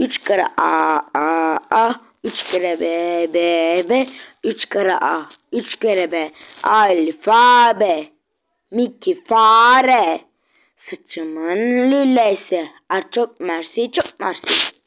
3 kere A A A 3 kere B B B 3 kere A 3 kere B alfabe Mickey fare Sıçımın lülesi. A çok mersi çok mersi.